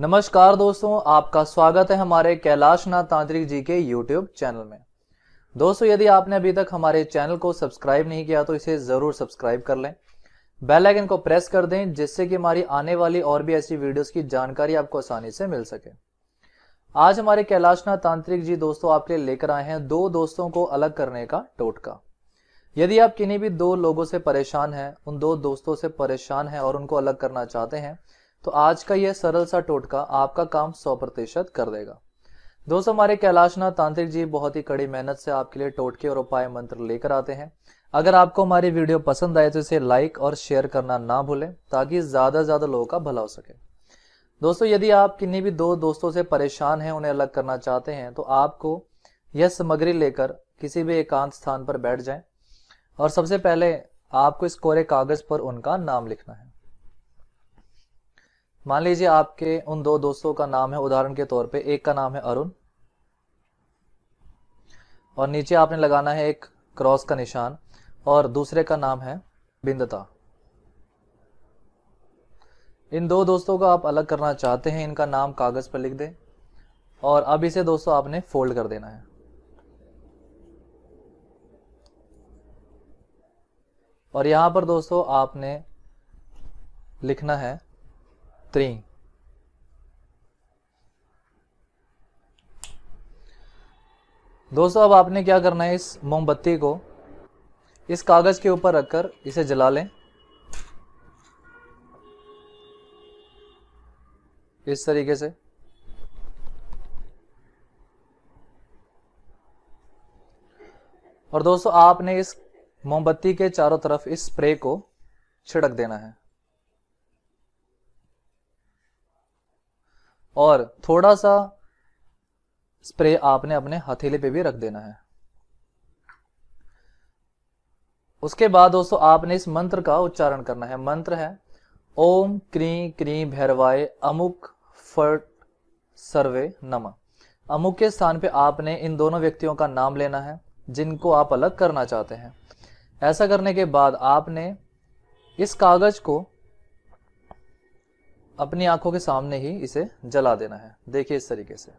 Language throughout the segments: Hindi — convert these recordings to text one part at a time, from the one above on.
नमस्कार दोस्तों आपका स्वागत है हमारे कैलाशनाथ तांत्रिक जी के यूट्यूब चैनल में दोस्तों यदि आपने अभी तक हमारे चैनल को सब्सक्राइब नहीं किया तो इसे ज़रूर सब्सक्राइब कर लें बेल आइकन को प्रेस कर दें जिससे कि हमारी आने वाली और भी ऐसी वीडियोस की जानकारी आपको आसानी से मिल सके आज हमारे कैलाशनाथ तांत्रिक जी दोस्तों आपके लिए लेकर आए हैं दो दोस्तों को अलग करने का टोटका यदि आप किन्हीं भी दो लोगों से परेशान हैं उन दो दोस्तों से परेशान हैं और उनको अलग करना चाहते हैं तो आज का यह सरल सा टोटका आपका काम सौ प्रतिशत कर देगा दोस्तों हमारे कैलाशनाथ तांत्रिक जी बहुत ही कड़ी मेहनत से आपके लिए टोटके और उपाय मंत्र लेकर आते हैं अगर आपको हमारी वीडियो पसंद आए तो इसे लाइक और शेयर करना ना भूलें ताकि ज्यादा से ज्यादा लोगों का भला हो सके दोस्तों यदि आप किन्हीं भी दो दोस्तों से परेशान हैं उन्हें अलग करना चाहते हैं तो आपको यह सामग्री लेकर किसी भी एकांत स्थान पर बैठ जाएं और सबसे पहले आपको इस कोरे कागज पर उनका नाम लिखना है मान लीजिए आपके उन दो दोस्तों का नाम है उदाहरण के तौर पे एक का नाम है अरुण और नीचे आपने लगाना है एक क्रॉस का निशान और दूसरे का नाम है बिंदता इन दो दोस्तों को आप अलग करना चाहते हैं इनका नाम कागज पर लिख दें और अब इसे दोस्तों आपने फोल्ड कर देना है और यहां पर दोस्तों आपने लिखना है 3. दोस्तों अब आपने क्या करना है इस मोमबत्ती को इस कागज़ के ऊपर रखकर इसे जला लें इस तरीके से और दोस्तों आपने इस मोमबत्ती के चारों तरफ इस स्प्रे को छिड़क देना है और थोड़ा सा स्प्रे आपने अपने हथेली पे भी रख देना है उसके बाद दोस्तों आपने इस मंत्र का उच्चारण करना है मंत्र है ओम क्री क्री भैरवाय अमुक फट सर्वे नम अमुक के स्थान पे आपने इन दोनों व्यक्तियों का नाम लेना है जिनको आप अलग करना चाहते हैं ऐसा करने के बाद आपने इस कागज को अपनी आंखों के सामने ही इसे जला देना है देखिए इस तरीके से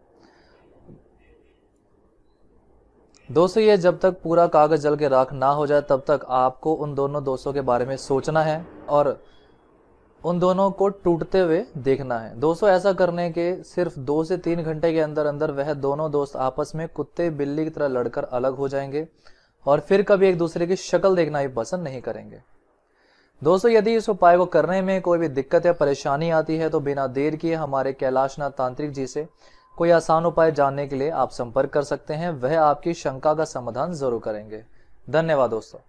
दोस्तों ये जब तक पूरा कागज जल के राख ना हो जाए तब तक आपको उन दोनों दोस्तों के बारे में सोचना है और उन दोनों को टूटते हुए देखना है दोस्तों ऐसा करने के सिर्फ दो से तीन घंटे के अंदर अंदर वह दोनों दोस्त आपस में कुत्ते बिल्ली की तरह लड़कर अलग हो जाएंगे और फिर कभी एक दूसरे की शक्ल देखना भी पसंद नहीं करेंगे दोस्तों यदि इस उपाय को करने में कोई भी दिक्कत या परेशानी आती है तो बिना देर किए हमारे कैलाशनाथ तांत्रिक जी से कोई आसान उपाय जानने के लिए आप संपर्क कर सकते हैं वह आपकी शंका का समाधान जरूर करेंगे धन्यवाद दोस्तों